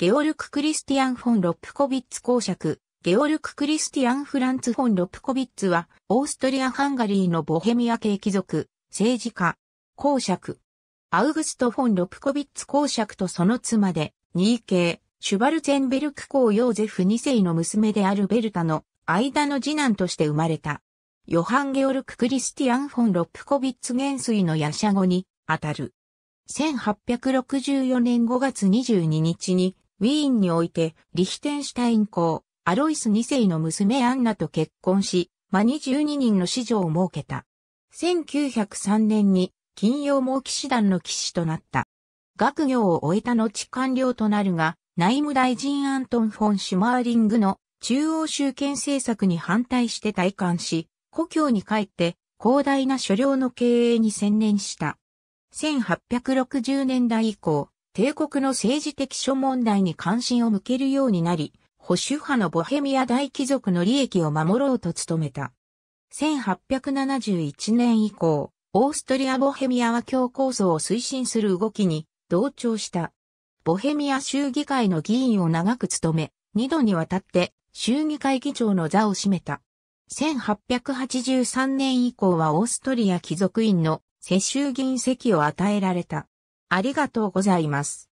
ゲオルク・クリスティアン・フォン・ロップコビッツ公爵、ゲオルク・クリスティアン・フランツ・フォン・ロップコビッツは、オーストリア・ハンガリーのボヘミア系貴族、政治家、公爵。アウグスト・フォン・ロプコビッツ公爵とその妻で、ニー系、シュバルツェンベルク公ヨーゼフ2世の娘であるベルタの間の次男として生まれた。ヨハン・ゲオルク・クリスティアン・フォン・ロップコビッツ元帥のヤシャ語に、あたる。1864年5月22日に、ウィーンにおいて、リヒテンシュタイン公、アロイス2世の娘アンナと結婚し、マニ12人の子女を設けた。1903年に、金曜毛騎士団の騎士となった。学業を終えた後官僚となるが、内務大臣アントン・フォン・シュマーリングの中央集権政策に反対して退官し、故郷に帰って広大な所領の経営に専念した。1860年代以降、帝国の政治的諸問題に関心を向けるようになり、保守派のボヘミア大貴族の利益を守ろうと努めた。1871年以降、オーストリア・ボヘミアは教構想を推進する動きに同調した。ボヘミア州議会の議員を長く務め、二度にわたって州議会議長の座を占めた。1883年以降はオーストリア貴族院の世襲議員席を与えられた。ありがとうございます。